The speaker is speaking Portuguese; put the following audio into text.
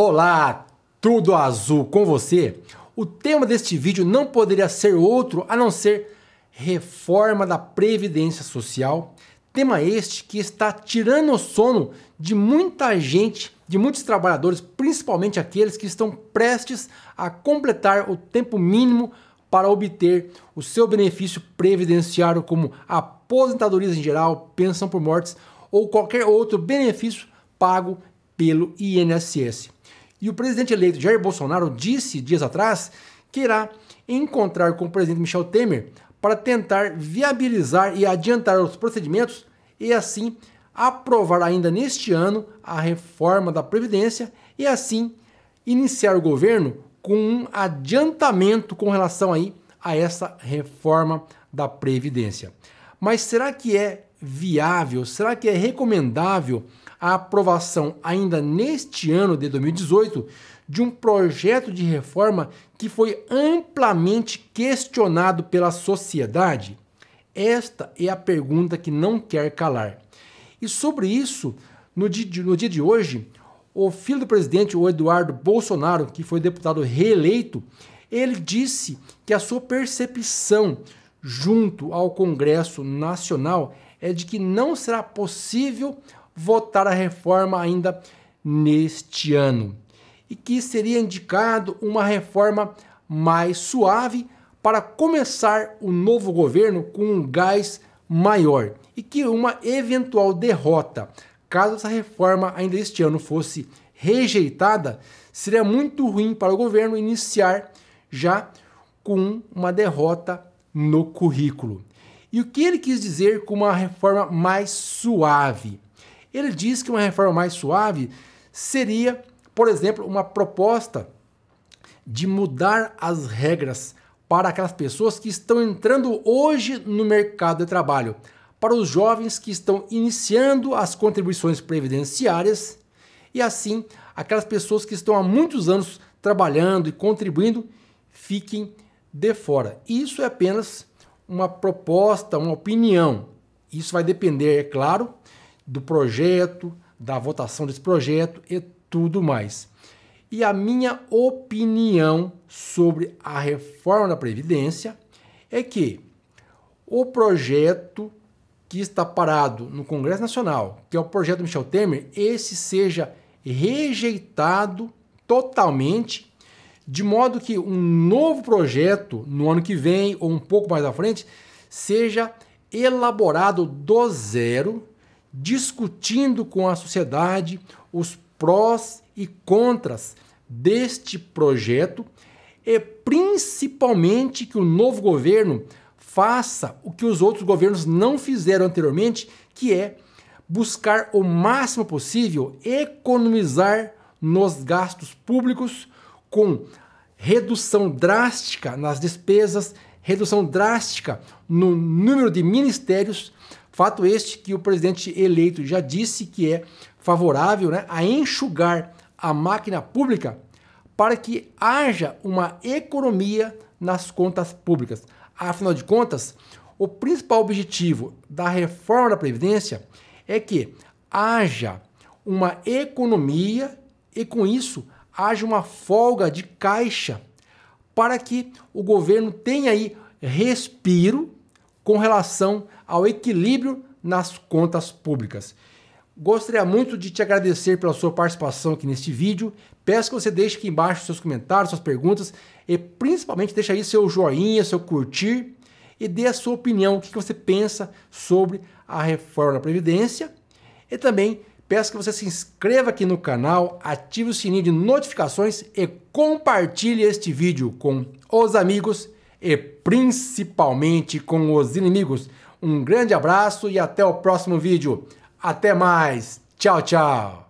Olá, tudo azul com você? O tema deste vídeo não poderia ser outro a não ser reforma da Previdência Social. Tema este que está tirando o sono de muita gente, de muitos trabalhadores, principalmente aqueles que estão prestes a completar o tempo mínimo para obter o seu benefício previdenciário, como aposentadorias em geral, pensão por mortes ou qualquer outro benefício pago pelo INSS. E o presidente eleito Jair Bolsonaro disse dias atrás que irá encontrar com o presidente Michel Temer para tentar viabilizar e adiantar os procedimentos e assim aprovar ainda neste ano a reforma da Previdência e assim iniciar o governo com um adiantamento com relação aí a essa reforma da Previdência. Mas será que é viável, será que é recomendável a aprovação ainda neste ano de 2018 de um projeto de reforma que foi amplamente questionado pela sociedade? Esta é a pergunta que não quer calar. E sobre isso, no dia, de, no dia de hoje, o filho do presidente, o Eduardo Bolsonaro, que foi deputado reeleito, ele disse que a sua percepção junto ao Congresso Nacional é de que não será possível votar a reforma ainda neste ano e que seria indicado uma reforma mais suave para começar o novo governo com um gás maior e que uma eventual derrota, caso essa reforma ainda este ano fosse rejeitada, seria muito ruim para o governo iniciar já com uma derrota no currículo. E o que ele quis dizer com uma reforma mais suave? Ele diz que uma reforma mais suave seria, por exemplo, uma proposta de mudar as regras para aquelas pessoas que estão entrando hoje no mercado de trabalho, para os jovens que estão iniciando as contribuições previdenciárias e assim aquelas pessoas que estão há muitos anos trabalhando e contribuindo fiquem de fora. Isso é apenas uma proposta, uma opinião. Isso vai depender, é claro, do projeto, da votação desse projeto e tudo mais. E a minha opinião sobre a reforma da Previdência é que o projeto que está parado no Congresso Nacional, que é o projeto Michel Temer, esse seja rejeitado totalmente, de modo que um novo projeto no ano que vem ou um pouco mais à frente seja elaborado do zero discutindo com a sociedade os prós e contras deste projeto e principalmente que o novo governo faça o que os outros governos não fizeram anteriormente, que é buscar o máximo possível economizar nos gastos públicos com redução drástica nas despesas, redução drástica no número de ministérios, Fato este que o presidente eleito já disse que é favorável né, a enxugar a máquina pública para que haja uma economia nas contas públicas. Afinal de contas, o principal objetivo da reforma da Previdência é que haja uma economia e, com isso, haja uma folga de caixa para que o governo tenha aí respiro com relação ao equilíbrio nas contas públicas. Gostaria muito de te agradecer pela sua participação aqui neste vídeo. Peço que você deixe aqui embaixo seus comentários, suas perguntas e principalmente deixe aí seu joinha, seu curtir e dê a sua opinião, o que você pensa sobre a reforma da Previdência. E também peço que você se inscreva aqui no canal, ative o sininho de notificações e compartilhe este vídeo com os amigos e principalmente com os inimigos. Um grande abraço e até o próximo vídeo. Até mais. Tchau, tchau.